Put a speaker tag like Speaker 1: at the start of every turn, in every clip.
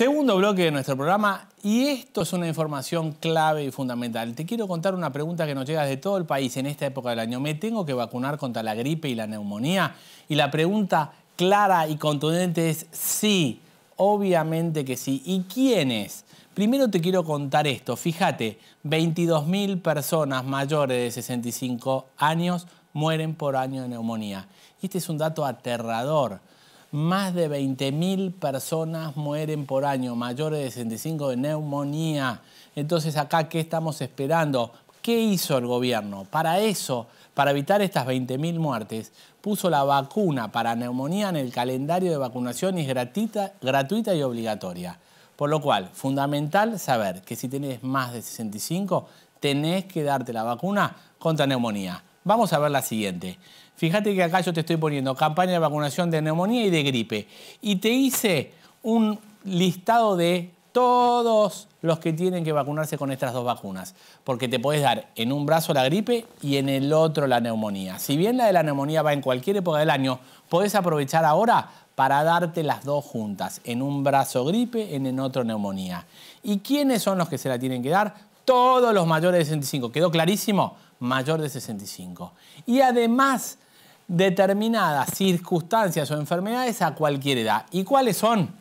Speaker 1: Segundo bloque de nuestro programa y esto es una información clave y fundamental. Te quiero contar una pregunta que nos llega de todo el país en esta época del año. ¿Me tengo que vacunar contra la gripe y la neumonía? Y la pregunta clara y contundente es sí, obviamente que sí. ¿Y quiénes? Primero te quiero contar esto. Fíjate, 22.000 personas mayores de 65 años mueren por año de neumonía. Y este es un dato aterrador más de 20.000 personas mueren por año, mayores de 65 de neumonía. Entonces, acá, ¿qué estamos esperando? ¿Qué hizo el gobierno? Para eso, para evitar estas 20.000 muertes, puso la vacuna para neumonía en el calendario de vacunación y es gratuita, gratuita y obligatoria. Por lo cual, fundamental saber que si tenés más de 65, tenés que darte la vacuna contra neumonía. Vamos a ver la siguiente. Fíjate que acá yo te estoy poniendo campaña de vacunación de neumonía y de gripe. Y te hice un listado de todos los que tienen que vacunarse con estas dos vacunas, porque te puedes dar en un brazo la gripe y en el otro la neumonía. Si bien la de la neumonía va en cualquier época del año, podés aprovechar ahora para darte las dos juntas, en un brazo gripe, en el otro neumonía. ¿Y quiénes son los que se la tienen que dar? todos los mayores de 65. ¿Quedó clarísimo? Mayor de 65. Y además, determinadas circunstancias o enfermedades a cualquier edad. ¿Y cuáles son?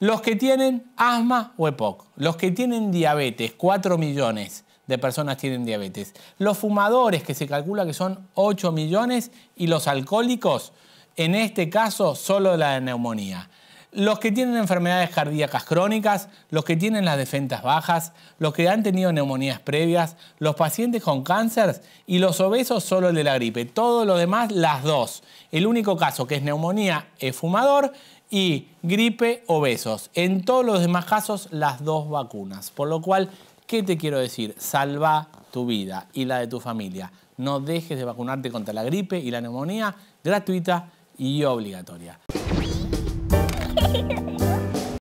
Speaker 1: Los que tienen asma o EPOC, los que tienen diabetes, 4 millones de personas tienen diabetes, los fumadores, que se calcula que son 8 millones, y los alcohólicos, en este caso solo la neumonía los que tienen enfermedades cardíacas crónicas, los que tienen las defensas bajas, los que han tenido neumonías previas, los pacientes con cáncer y los obesos solo el de la gripe. Todo lo demás, las dos. El único caso que es neumonía es fumador y gripe obesos. En todos los demás casos, las dos vacunas. Por lo cual, ¿qué te quiero decir? Salva tu vida y la de tu familia. No dejes de vacunarte contra la gripe y la neumonía gratuita y obligatoria. Yeah.